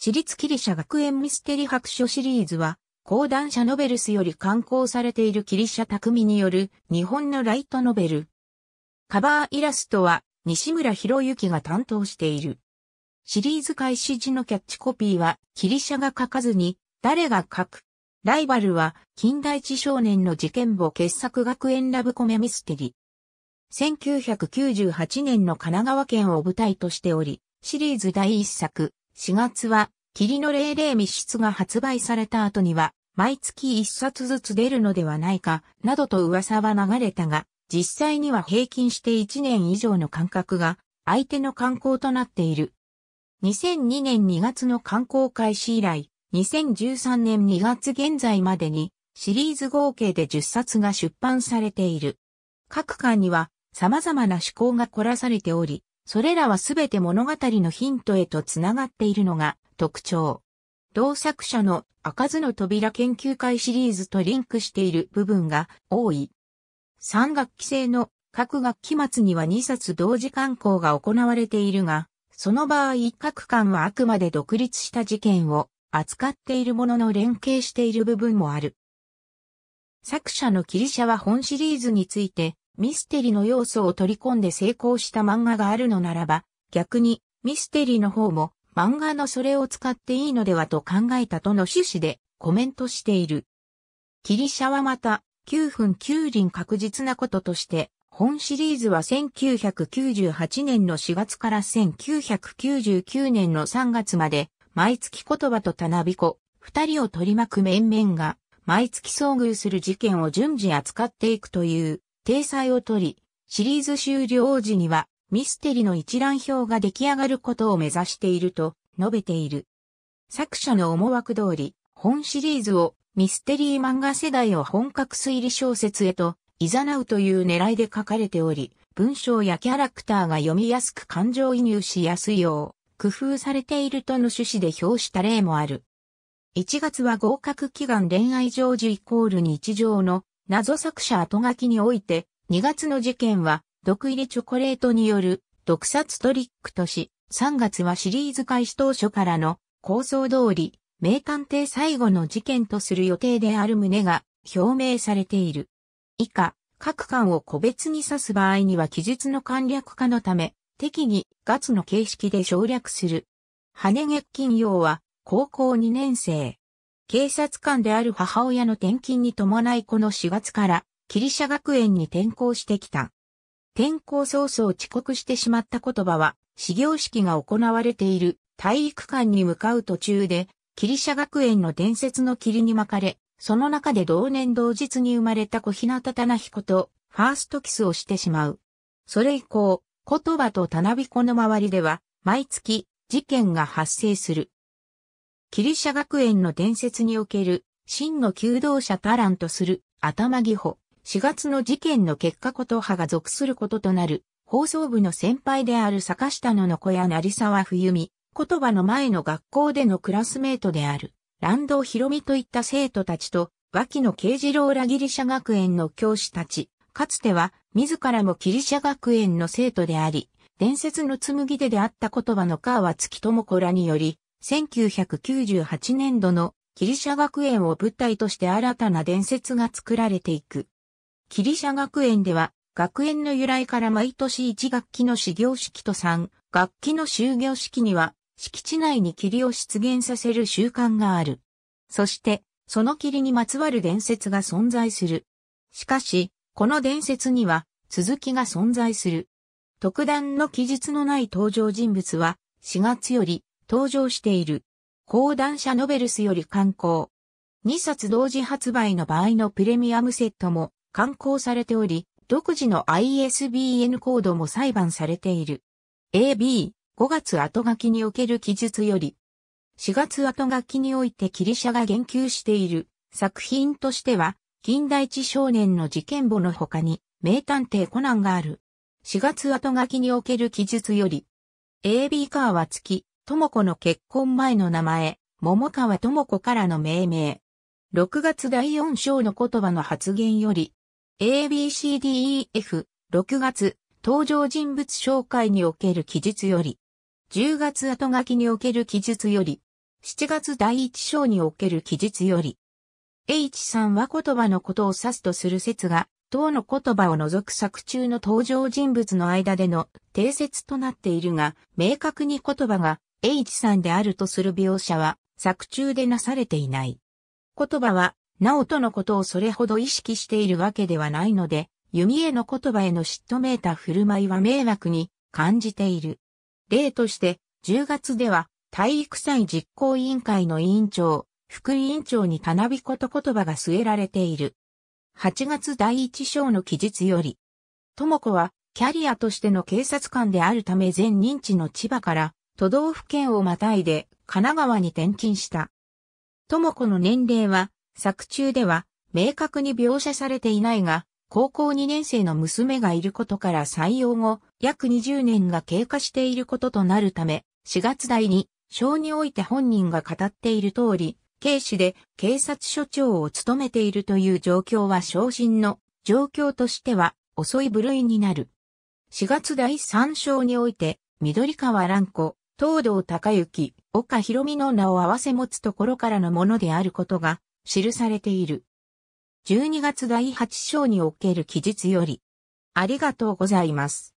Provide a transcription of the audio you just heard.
私立キリシャ学園ミステリ白書シリーズは、講談社ノベルスより刊行されているキリシャ匠による日本のライトノベル。カバーイラストは西村博之が担当している。シリーズ開始時のキャッチコピーは、キリシャが書かずに、誰が書く。ライバルは、近代地少年の事件簿傑作学園ラブコメミステリ。1998年の神奈川県を舞台としており、シリーズ第1作、4月は、霧の霊霊密室が発売された後には、毎月1冊ずつ出るのではないか、などと噂は流れたが、実際には平均して1年以上の間隔が、相手の観光となっている。2002年2月の観光開始以来、2013年2月現在までに、シリーズ合計で10冊が出版されている。各巻には様々な趣向が凝らされており、それらはすべて物語のヒントへとつながっているのが特徴。同作者の開かずの扉研究会シリーズとリンクしている部分が多い。3学期制の各学期末には2冊同時刊行が行われているが、その場合各巻はあくまで独立した事件を扱っているものの連携している部分もある。作者のキリシャは本シリーズについてミステリの要素を取り込んで成功した漫画があるのならば、逆にミステリの方も漫画のそれを使っていいのではと考えたとの趣旨でコメントしている。キリシャはまた、9分9輪確実なこととして、本シリーズは1998年の4月から1999年の3月まで、毎月言葉とたなびこ、二人を取り巻く面々が、毎月遭遇する事件を順次扱っていくという、定裁を取り、シリーズ終了時にはミステリの一覧表が出来上がることを目指していると述べている。作者の思惑通り、本シリーズをミステリー漫画世代を本格推理小説へと誘うという狙いで書かれており、文章やキャラクターが読みやすく感情移入しやすいよう、工夫されているとの趣旨で表した例もある。1月は合格祈願恋愛成就イコール日常の謎作者後書きにおいて、2月の事件は、毒入りチョコレートによる毒殺トリックとし、3月はシリーズ開始当初からの構想通り、名探偵最後の事件とする予定である旨が表明されている。以下、各巻を個別に指す場合には記述の簡略化のため、適宜月の形式で省略する。羽月金曜は高校2年生。警察官である母親の転勤に伴いこの4月から、キリシャ学園に転校してきた。転校早々遅刻してしまった言葉は、始業式が行われている体育館に向かう途中で、キリシャ学園の伝説の霧に巻かれ、その中で同年同日に生まれた小日向棚彦と、ファーストキスをしてしまう。それ以降、言葉と棚彦の周りでは、毎月、事件が発生する。キリシャ学園の伝説における真の求道者タランとする頭義法。4月の事件の結果こと派が属することとなる放送部の先輩である坂下野の子や成沢冬美、言葉の前の学校でのクラスメートである、乱道博美といった生徒たちと、脇野慶次郎らギリシャ学園の教師たち、かつては自らもギリシャ学園の生徒であり、伝説の紡ぎ手であった言葉の川月智子らにより、1998年度のキリシャ学園を舞台として新たな伝説が作られていく。キリシャ学園では、学園の由来から毎年1学期の始業式と3学期の終業式には、敷地内に霧を出現させる習慣がある。そして、その霧にまつわる伝説が存在する。しかし、この伝説には続きが存在する。特段の記述のない登場人物は4月より登場している。講談社ノベルスより刊行。2冊同時発売の場合のプレミアムセットも刊行されており、独自の ISBN コードも裁判されている。AB、5月後書きにおける記述より、4月後書きにおいてキリシャが言及している作品としては、近代一少年の事件簿の他に、名探偵コナンがある。4月後書きにおける記述より、AB カーは月、智子の結婚前の名前、桃川智子からの命名。6月第4章の言葉の発言より、ABCDEF、6月、登場人物紹介における記述より、10月後書きにおける記述より、7月第1章における記述より、H さんは言葉のことを指すとする説が、当の言葉を除く作中の登場人物の間での定説となっているが、明確に言葉が H さんであるとする描写は作中でなされていない。言葉は、なおとのことをそれほど意識しているわけではないので、弓への言葉への嫉妬めいた振る舞いは迷惑に感じている。例として、10月では体育祭実行委員会の委員長、副委員長にたなびこと言葉が据えられている。8月第一章の記述より、とも子はキャリアとしての警察官であるため全認知の千葉から都道府県をまたいで神奈川に転勤した。智子の年齢は作中では明確に描写されていないが、高校2年生の娘がいることから採用後、約20年が経過していることとなるため、4月台に、小において本人が語っている通り、警視で警察署長を務めているという状況は昇進の状況としては遅い部類になる。4月第3章において、緑川蘭子、東堂隆之、岡博美の名を合わせ持つところからのものであることが記されている。12月第8章における記述より、ありがとうございます。